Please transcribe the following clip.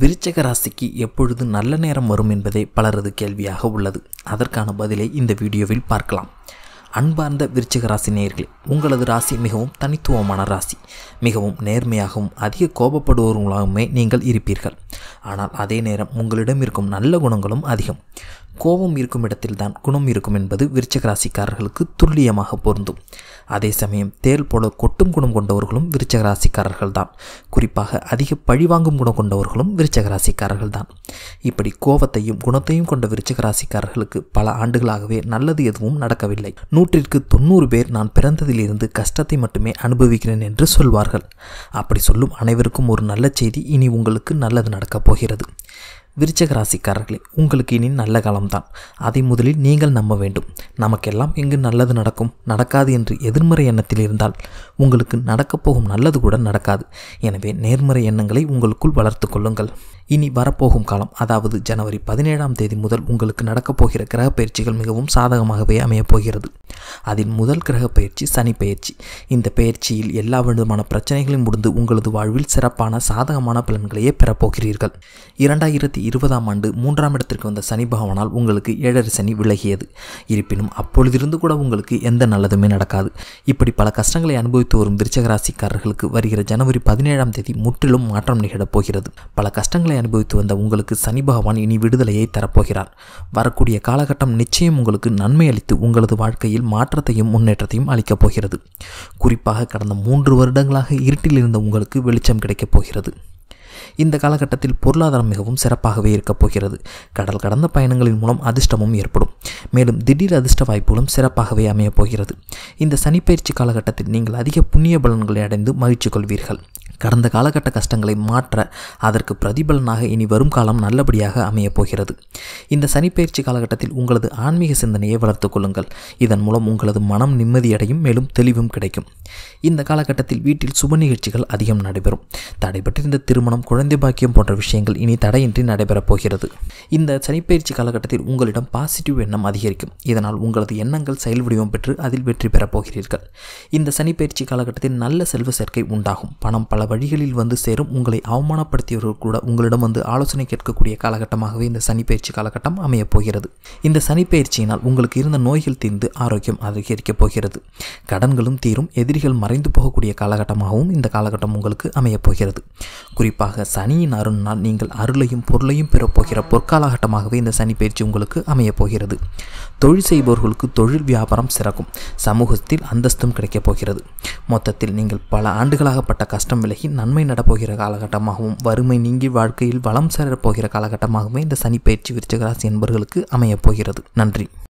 விருச்சக ராசிக்கு எப்பொழுது நல்ல நேரம் வரும் என்பதே பலரது கேள்வியாக உள்ளது அதற்கான பதிலை இந்த வீடியோவில் பார்க்கலாம் அன்பார்ந்த விருச்சக ராசி நேயர்களே உங்களது ராசி மிகவும் தனித்துவமான ராசி மிகவும் நேர்மையாகவும் அதிக கோபப்படுபவர்களாகவுமே நீங்கள் இருப்பீர்கள் ஆனால் அதே நேரம் உங்களிடம் இருக்கும் நல்ல குணங்களும் அதிகம் கோபம் இருக்கும் இடத்தில்தான் குணம் இருக்கும் என்பது விருச்சக ராசிக்காரர்களுக்கு துல்லியமாக பொருந்தும் அதே சமயம் தேல் போல கொட்டும் குணம் கொண்டவர்களும் விருச்சக ராசிக்காரர்கள் தான் குறிப்பாக அதிக பழிவாங்கும் குணம் கொண்டவர்களும் விருச்சக ராசிக்காரர்கள் தான் இப்படி கோபத்தையும் குணத்தையும் கொண்ட விருச்சக ராசிக்காரர்களுக்கு பல ஆண்டுகளாகவே நல்லது எதுவும் நடக்கவில்லை நூற்றிற்கு தொண்ணூறு பேர் நான் பிறந்ததிலிருந்து கஷ்டத்தை மட்டுமே அனுபவிக்கிறேன் என்று சொல்வார்கள் அப்படி சொல்லும் அனைவருக்கும் ஒரு நல்ல செய்தி இனி உங்களுக்கு நல்லது நடக்கப் போகிறது விருச்சக ராசிக்காரர்களே உங்களுக்கு இனி நல்ல காலம்தான் அதை முதலில் நீங்கள் நம்ப வேண்டும் நமக்கெல்லாம் எங்கு நல்லது நடக்கும் நடக்காது என்று எதிர்மறை எண்ணத்தில் இருந்தால் உங்களுக்கு நடக்கப் போகும் நல்லது கூட நடக்காது எனவே நேர்மறை எண்ணங்களை உங்களுக்குள் வளர்த்து கொள்ளுங்கள் இனி வரப்போகும் காலம் அதாவது ஜனவரி பதினேழாம் தேதி முதல் உங்களுக்கு நடக்கப் போகிற கிரக பயிற்சிகள் மிகவும் சாதகமாகவே அமையப் போகிறது அதில் முதல் கிரக பயிற்சி சனி பயிற்சி இந்த பயிற்சியில் எல்லா விதமான பிரச்சனைகளையும் முடிந்து உங்களது வாழ்வில் சிறப்பான சாதகமான பலன்களையே பெறப்போகிறீர்கள் இரண்டாயிரத்தி ரெண்டாயிரத்தி இருபதாம் ஆண்டு மூன்றாம் இடத்திற்கு வந்த சனி பகவானால் உங்களுக்கு ஏழரை சனி விலகியது இருப்பினும் அப்பொழுதிருந்து கூட உங்களுக்கு எந்த நல்லதுமே நடக்காது இப்படி பல கஷ்டங்களை அனுபவித்து வரும் விருச்சகராசிக்காரர்களுக்கு வருகிற ஜனவரி பதினேழாம் தேதி முற்றிலும் மாற்றம் நிகழப் போகிறது பல கஷ்டங்களை அனுபவித்து வந்த உங்களுக்கு சனி பகவான் இனி விடுதலையை தரப்போகிறார் வரக்கூடிய காலகட்டம் நிச்சயம் உங்களுக்கு நன்மை அளித்து உங்களது வாழ்க்கையில் மாற்றத்தையும் முன்னேற்றத்தையும் அளிக்கப் போகிறது குறிப்பாக கடந்த மூன்று வருடங்களாக இருட்டில் இருந்த உங்களுக்கு வெளிச்சம் கிடைக்கப் போகிறது இந்த காலகட்டத்தில் பொருளாதாரம் மிகவும் சிறப்பாகவே இருக்கப் போகிறது கடல் கடந்த பயணங்களின் மூலம் அதிர்ஷ்டமும் ஏற்படும் மேலும் திடீர் அதிர்ஷ்ட வாய்ப்புகளும் சிறப்பாகவே அமையப் போகிறது இந்த சனிப்பயிற்சி காலகட்டத்தில் நீங்கள் அதிக புண்ணிய பலன்களை அடைந்து மகிழ்ச்சி கொள்வீர்கள் கடந்த காலகட்ட கஷ்டங்களை மாற்ற அதற்கு பிரதிபலனாக இனி வரும் காலம் நல்லபடியாக அமையப் போகிறது இந்த சனிப்பயிற்சி காலகட்டத்தில் உங்களது ஆன்மீக சிந்தனையை வளர்த்து கொள்ளுங்கள் இதன் மூலம் உங்களது மனம் நிம்மதியடையும் மேலும் தெளிவும் கிடைக்கும் இந்த காலகட்டத்தில் வீட்டில் சுப நிகழ்ச்சிகள் அதிகம் நடைபெறும் தடைபட்டிருந்த திருமணம் குழந்தை பாக்கியம் போன்ற விஷயங்கள் இனி தடையின்றி நடைபெறப் போகிறது இந்த சனிப்பயிற்சி காலகட்டத்தில் உங்களிடம் பாசிட்டிவ் எண்ணம் அதிகரிக்கும் இதனால் உங்களது எண்ணங்கள் செயல் வடிவம் பெற்று அதில் வெற்றி பெறப் போகிறீர்கள் இந்த சனிப்பயிற்சி காலகட்டத்தில் நல்ல செல்வ சேர்க்கை உண்டாகும் பணம் பல வழிகளில் வந்து சேரும் உங்களை அவமானப்படுத்தியவர்கள் கூட உங்களிடம் வந்து ஆலோசனை கேட்கக்கூடிய காலகட்டமாகவே இந்த சனிப்பயிற்சி காலகட்டம் அமையப் போகிறது இந்த சனிப்பயிற்சியினால் உங்களுக்கு இருந்த நோய்கள் தீர்ந்து ஆரோக்கியம் அதிகரிக்கப் போகிறது கடன்களும் தீரும் எதிரிகள் மறைந்து போகக்கூடிய காலகட்டமாகவும் இந்த காலகட்டம் உங்களுக்கு அமையப் போகிறது குறிப்பாக சனியின் அருள்னால் நீங்கள் அருளையும் பொருளையும் பெறப்போகிற பொற்காலகட்டமாகவே இந்த சனி பயிற்சி உங்களுக்கு அமையப் போகிறது தொழில் செய்பவர்களுக்கு தொழில் வியாபாரம் சிறக்கும் சமூகத்தில் அந்தஸ்தும் கிடைக்கப் போகிறது மொத்தத்தில் நீங்கள் பல ஆண்டுகளாகப்பட்ட கஷ்டம் விலகி உலகிற்கு நன்மை நடப்போகிற காலகட்டமாகவும் வறுமை நீங்கி வாழ்க்கையில் வளம் சேரப்போகிற காலகட்டமாகவும் இந்த சனி பயிற்சி விருச்சகராசி என்பவர்களுக்கு அமையப்போகிறது நன்றி